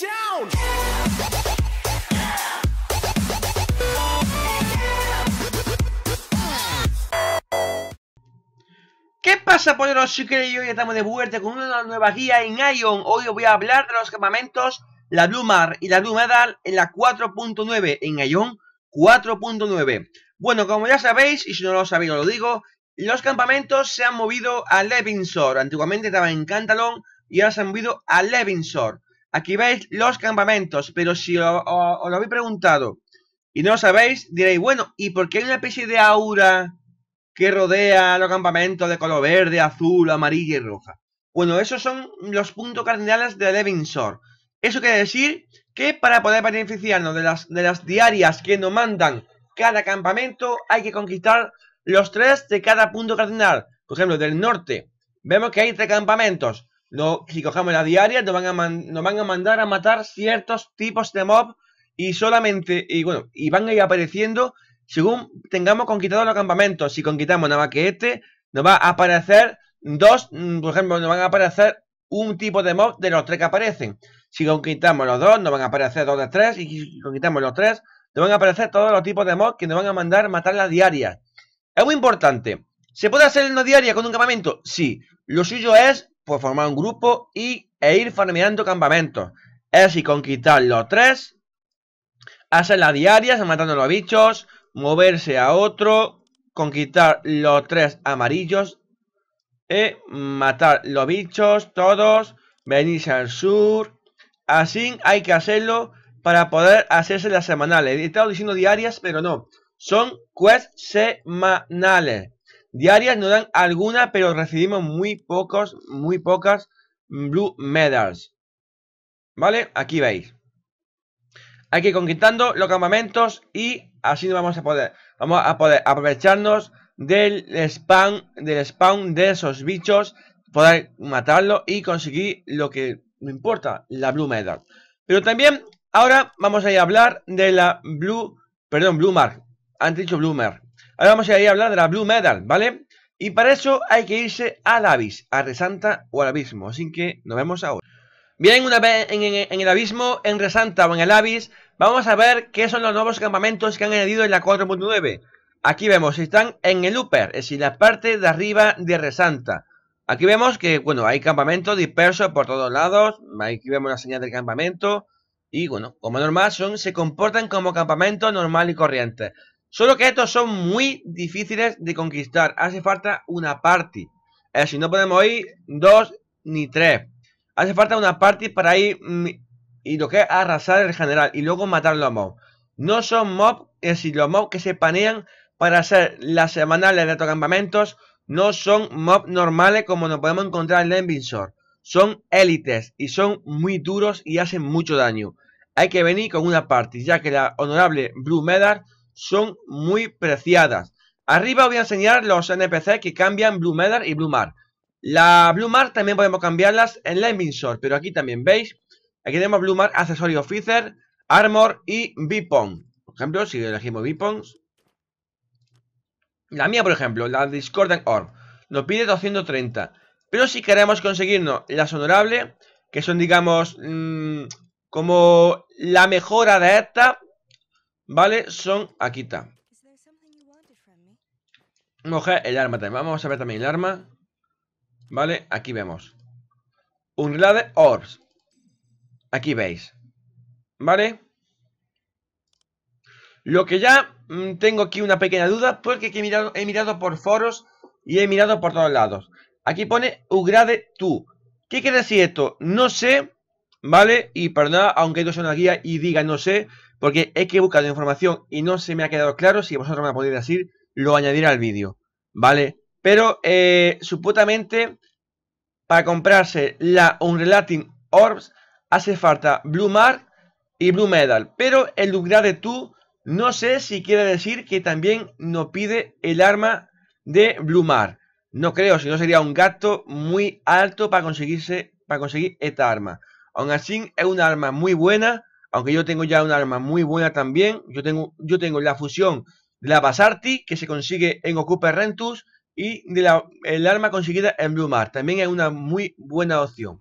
down. ¿Qué pasa, poderos? Si queréis, hoy estamos de vuelta con una nueva guía en Ion. Hoy os voy a hablar de los campamentos, la Blue Mar y la Blue Medal en la 4.9, en Ion 4.9. Bueno, como ya sabéis, y si no lo sabéis, os lo digo, los campamentos se han movido a Levinsor. Antiguamente estaba en Cantalón y ahora se han movido a Levinsor. Aquí veis los campamentos, pero si os, lo habéis preguntado y no lo sabéis, diréis, bueno, ¿y por qué hay una especie de aura que rodea los campamentos de color verde, azul, amarillo y roja? Bueno, esos son los puntos cardinales de Devinsor. Eso quiere decir que para poder beneficiarnos de las, de las diarias que nos mandan cada campamento, hay que conquistar los tres de cada punto cardinal. Por ejemplo, del norte, vemos que hay tres campamentos. No, si cogemos la diaria, nos van, a nos van a mandar a matar ciertos tipos de mob y solamente, y bueno, y van a ir apareciendo según tengamos conquistado los campamentos. Si conquistamos nada más que este, nos va a aparecer dos, mm, por ejemplo, nos van a aparecer un tipo de mob de los tres que aparecen. Si conquistamos los dos, nos van a aparecer dos de tres, y si conquistamos los tres, nos van a aparecer todos los tipos de mob que nos van a mandar a matar la diaria Es muy importante. ¿Se puede hacer una diaria con un campamento? Sí. Lo suyo es pues formar un grupo y, e ir farmeando campamentos. Es decir, conquistar los tres, hacer las diarias, matando los bichos, moverse a otro, conquistar los tres amarillos, y eh, matar los bichos, todos, venirse al sur. Así hay que hacerlo para poder hacerse las semanales. He estado diciendo diarias, pero no. Son quests semanales. Diarias no dan alguna, pero recibimos muy pocos, muy pocas Blue Medals. ¿Vale? Aquí veis. Hay que conquistando los campamentos y así nos vamos a poder, vamos a poder aprovecharnos del spam, del spawn de esos bichos, poder matarlo y conseguir lo que no importa, la Blue Medal. Pero también ahora vamos a hablar de la Blue, perdón, Blue Mark. Han dicho Bloomer, Ahora vamos a ir a hablar de la Blue Medal, ¿vale? Y para eso hay que irse al Abis, a Resanta o al Abismo. Así que nos vemos ahora. Bien, una vez en, el Abismo, en Resanta o en el avis vamos a ver qué son los nuevos campamentos que han añadido en la 4.9. Aquí vemos, están en el upper, es decir, la parte de arriba de Resanta. Aquí vemos que, bueno, hay campamentos dispersos por todos lados. Aquí vemos la señal del campamento. Y bueno, como normal, son, se comportan como campamentos normal y corriente. Solo que estos son muy difíciles de conquistar. Hace falta una party. si no podemos ir dos ni tres. Hace falta una party para ir mm, y lo que es arrasar el general y luego matar los mobs. No son mobs, es decir, los mobs que se panean para hacer las semanales de estos no son mobs normales como nos podemos encontrar en envinsor Son élites y son muy duros y hacen mucho daño. Hay que venir con una party, ya que la honorable Blue Medal son muy preciadas. Arriba voy a enseñar los NPC que cambian Blue matter y Blue Mar. La Blue Mar también podemos cambiarlas en Lemmingshore, pero aquí también, ¿veis? Aquí tenemos Blue Mar, Accessory Officer, Armor y Bipon. Por ejemplo, si elegimos Bipon. La mía, por ejemplo, la Discordant Orb, nos pide 230. Pero si queremos conseguirnos las honorables, que son, digamos, mm, como la mejora de esta, Vale, son aquí está. Moja el arma también. Vamos a ver también el arma. Vale, aquí vemos. Un grade Orbs. Aquí veis. Vale. Lo que ya mm, tengo aquí una pequeña duda, porque he mirado, he mirado por foros y he mirado por todos lados. Aquí pone grade tú ¿Qué quiere decir esto? No sé, ¿vale? Y perdona, aunque no sea una guía y diga no sé, porque es que he buscado información y no se me ha quedado claro si vosotros me podéis decir, lo añadiré al vídeo, ¿vale? Pero eh, supuestamente para comprarse la Unrelating Orbs hace falta Blue Mar y Blue Medal, pero el lugar de tú no sé si quiere decir que también nos pide el arma de Blue Mar No creo, si no sería un gasto muy alto para conseguirse para conseguir esta arma. Aún así, es una arma muy buena aunque yo tengo ya un arma muy buena también, yo tengo, yo tengo la fusión de la Basarti que se consigue en Ocupa Rentus y de la, el arma conseguida en Blue Mark. También es una muy buena opción.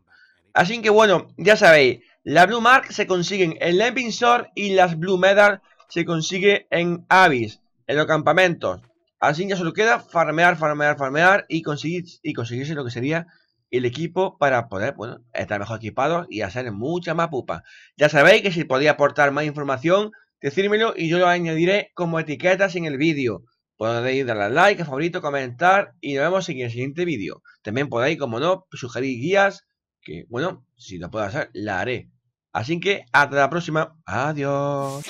Así que bueno, ya sabéis, la Blue Mark se consiguen en Lemping y las Blue Medal se consigue en Abyss, en los campamentos. Así ya solo queda farmear, farmear, farmear y conseguir, y conseguirse lo que sería el equipo para poder bueno, estar mejor equipado y hacer mucha más pupa. Ya sabéis que si podéis aportar más información, decírmelo y yo lo añadiré como etiquetas en el vídeo. Podéis darle al like, favorito, comentar y nos vemos en el siguiente vídeo. También podéis, como no, sugerir guías que, bueno, si lo puedo hacer, la haré. Así que hasta la próxima. Adiós.